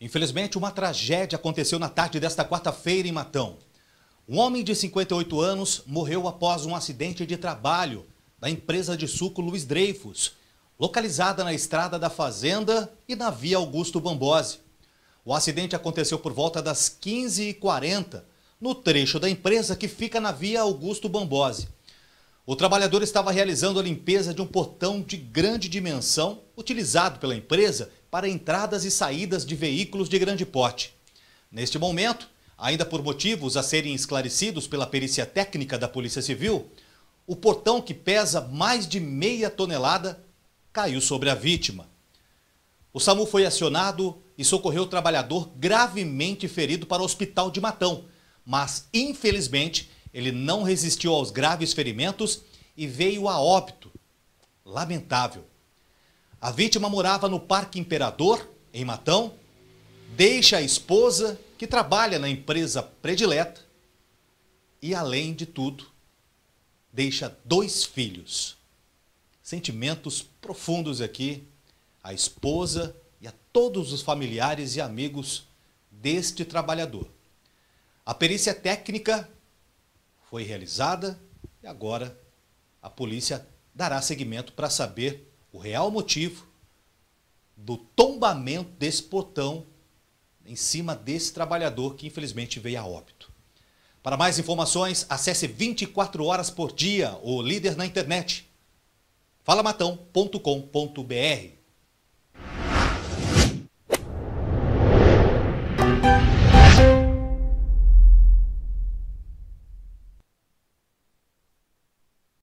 Infelizmente, uma tragédia aconteceu na tarde desta quarta-feira em Matão. Um homem de 58 anos morreu após um acidente de trabalho da empresa de suco Luiz Dreyfus, localizada na estrada da Fazenda e na via Augusto Bambose. O acidente aconteceu por volta das 15h40, no trecho da empresa que fica na via Augusto Bambose. O trabalhador estava realizando a limpeza de um portão de grande dimensão utilizado pela empresa para entradas e saídas de veículos de grande porte. Neste momento, ainda por motivos a serem esclarecidos pela perícia técnica da Polícia Civil, o portão que pesa mais de meia tonelada caiu sobre a vítima. O SAMU foi acionado e socorreu o trabalhador gravemente ferido para o hospital de Matão, mas infelizmente ele não resistiu aos graves ferimentos e veio a óbito. Lamentável. A vítima morava no Parque Imperador, em Matão, deixa a esposa, que trabalha na empresa predileta, e, além de tudo, deixa dois filhos. Sentimentos profundos aqui à esposa e a todos os familiares e amigos deste trabalhador. A perícia técnica foi realizada e agora a polícia dará seguimento para saber o real motivo do tombamento desse portão em cima desse trabalhador que infelizmente veio a óbito. Para mais informações, acesse 24 horas por dia o líder na internet. falamatão.com.br